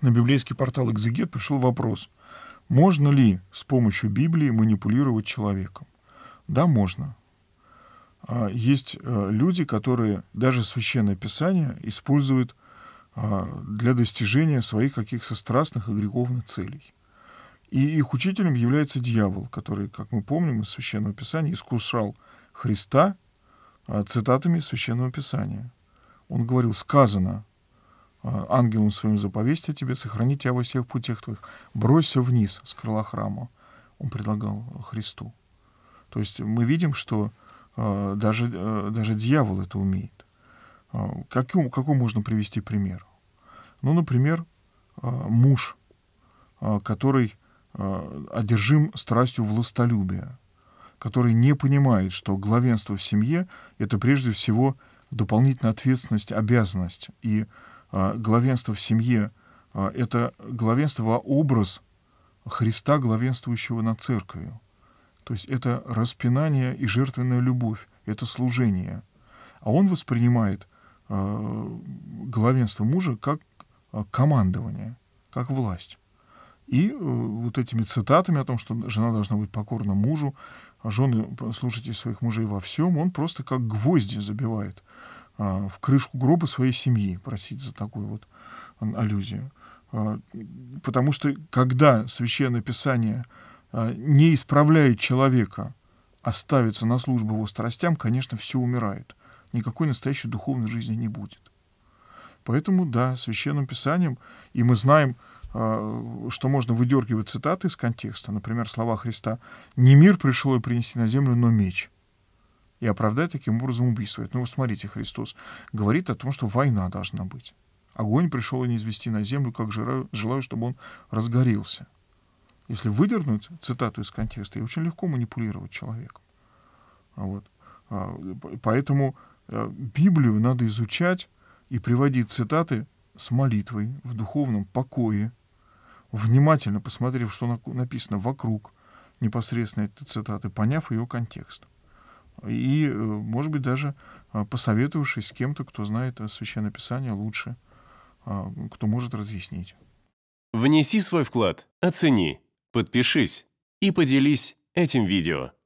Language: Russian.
на библейский портал «Экзегет» пришел вопрос, можно ли с помощью Библии манипулировать человеком? Да, можно. А, есть э, люди, которые даже Священное Писание используют а, для достижения своих каких-то страстных и греховных целей. И их учителем является дьявол, который, как мы помним из Священного Писания, искушал Христа а, цитатами Священного Писания. Он говорил, сказано, Э, ангелом своим о тебе, сохрани тебя во всех путях твоих, бросься вниз с крыла храма. Он предлагал Христу. То есть мы видим, что э, даже, э, даже дьявол это умеет. Э, каким, какой можно привести пример? Ну, например, э, муж, э, который э, одержим страстью властолюбия, который не понимает, что главенство в семье — это прежде всего дополнительная ответственность, обязанность. И а, главенство в семье а, — это главенство, во образ Христа, главенствующего над церковью. То есть это распинание и жертвенная любовь, это служение. А он воспринимает а, главенство мужа как командование, как власть. И э, вот этими цитатами о том, что жена должна быть покорна мужу, а жены слушайте своих мужей во всем, он просто как гвозди забивает а, в крышку гроба своей семьи, просить за такую вот аллюзию. А, потому что когда Священное Писание а, не исправляет человека, а на службу его страстям, конечно, все умирает. Никакой настоящей духовной жизни не будет. Поэтому, да, Священным Писанием, и мы знаем, что можно выдергивать цитаты из контекста, например, слова Христа «Не мир пришел и принести на землю, но меч» и оправдать таким образом убийство. Но ну, смотрите, Христос говорит о том, что война должна быть. Огонь пришел и не извести на землю, как желаю, желаю, чтобы он разгорелся. Если выдернуть цитату из контекста, и очень легко манипулировать человеком. А вот. А, поэтому а, Библию надо изучать и приводить цитаты с молитвой, в духовном покое, внимательно посмотрев, что написано вокруг непосредственно этой цитаты, поняв ее контекст и, э, может быть, даже а, посоветовавшись с кем-то, кто знает э, Священное Писание лучше, а, кто может разъяснить. Внеси свой вклад, оцени, подпишись и поделись этим видео.